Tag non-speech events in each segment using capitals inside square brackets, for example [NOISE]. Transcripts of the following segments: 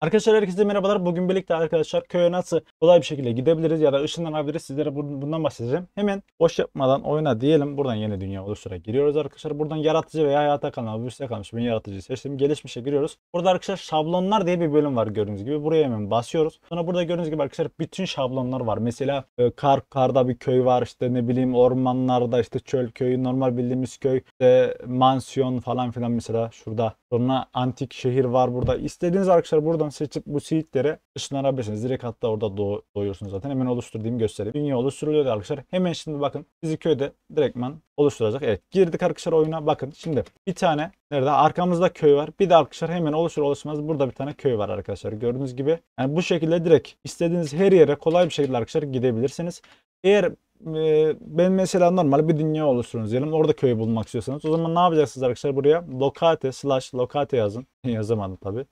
Arkadaşlar herkese merhabalar. Bugün birlikte arkadaşlar köye nasıl kolay bir şekilde gidebiliriz ya da ışınlanabiliriz sizlere bundan bahsedeceğim. Hemen boş yapmadan oyuna diyelim. Buradan yeni dünya oluştura giriyoruz arkadaşlar. Buradan yaratıcı veya hayata kalan virüse kalmış. Ben yaratıcı seçtim. Gelişmişe giriyoruz. Burada arkadaşlar şablonlar diye bir bölüm var gördüğünüz gibi. Buraya hemen basıyoruz. Sonra burada gördüğünüz gibi arkadaşlar bütün şablonlar var. Mesela e, kar karda bir köy var işte ne bileyim ormanlarda işte çöl köyü normal bildiğimiz köy işte mansiyon falan filan mesela şurada. Sonra antik şehir var burada. İstediğiniz arkadaşlar buradan buton seçip bu seedlere ışınlanabilirsiniz. Direkt hatta orada doğ doğuyorsunuz zaten. Hemen oluştur diyeyim göstereyim. Dünya oluşturuluyor arkadaşlar. Hemen şimdi bakın bizi köyde direktman oluşturacak. Evet girdik arkadaşlar oyuna bakın. Şimdi bir tane nerede arkamızda köy var. Bir de arkadaşlar hemen oluşur oluşmaz burada bir tane köy var arkadaşlar. Gördüğünüz gibi yani bu şekilde direkt istediğiniz her yere kolay bir şekilde arkadaşlar gidebilirsiniz. Eğer ben mesela normal bir dünya oluşturunuz diyelim. Orada köy bulmak istiyorsanız. O zaman ne yapacaksınız arkadaşlar buraya? Lokate slash lokate yazın. [LAUGHS] Yazamadım tabi.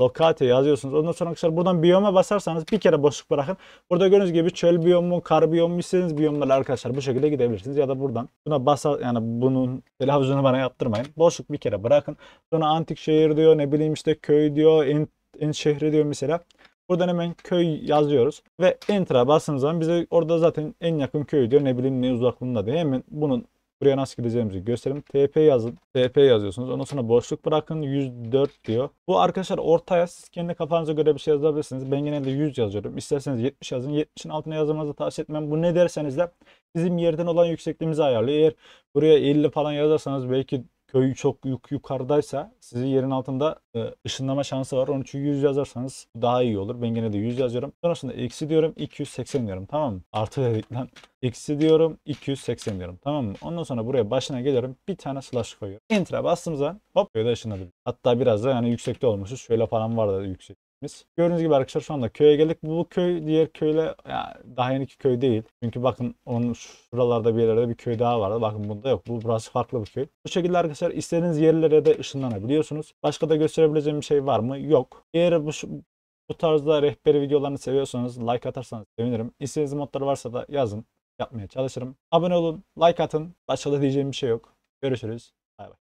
Locate yazıyorsunuz. Ondan sonra arkadaşlar buradan biyoma basarsanız bir kere boşluk bırakın. Burada gördüğünüz gibi çöl biyomu, kar biyomu istediğiniz biyomlarla arkadaşlar bu şekilde gidebilirsiniz. Ya da buradan buna basa yani bunun telaffuzunu bana yaptırmayın. Boşluk bir kere bırakın. Sonra antik şehir diyor ne bileyim işte köy diyor en, en şehri diyor mesela. Buradan hemen köy yazıyoruz ve enter'a bastığımız zaman bize orada zaten en yakın köy diyor ne bileyim ne uzaklığında diyor. Hemen bunun Buraya nasıl gideceğimizi gösterelim. TP yazın. TP yazıyorsunuz. Ondan sonra boşluk bırakın. 104 diyor. Bu arkadaşlar ortaya siz kendi kafanıza göre bir şey yazabilirsiniz. Ben genelde 100 yazıyorum. İsterseniz 70 yazın. 70'in altına yazmanızı tavsiye etmem. Bu ne derseniz de bizim yerden olan yüksekliğimizi ayarlıyor. Eğer buraya 50 falan yazarsanız belki Köyü çok yuk yukarıdaysa sizi yerin altında e, ışınlama şansı var. Onun için 100 yazarsanız daha iyi olur. Ben gene de 100 yazıyorum. Sonrasında eksi diyorum 280 diyorum tamam mı? Artı dedik lan. Eksi diyorum 280 diyorum tamam mı? Ondan sonra buraya başına geliyorum bir tane slash koyuyorum. Enter'a bastığımız zaman hop köyde ışınladı. Hatta biraz da yani yüksekte olmuşuz. Şöyle falan var da yüksek biz. Gördüğünüz gibi arkadaşlar şu anda köye geldik. Bu, köy diğer köyle yani daha yeni ki köy değil. Çünkü bakın onun şuralarda bir yerlerde bir köy daha vardı. Bakın bunda yok. Bu burası farklı bir köy. Bu şekilde arkadaşlar istediğiniz yerlere de ışınlanabiliyorsunuz. Başka da gösterebileceğim bir şey var mı? Yok. Eğer bu, bu tarzda rehberi videolarını seviyorsanız like atarsanız sevinirim. İstediğiniz modları varsa da yazın. Yapmaya çalışırım. Abone olun, like atın. Başka da diyeceğim bir şey yok. Görüşürüz. Bay bay.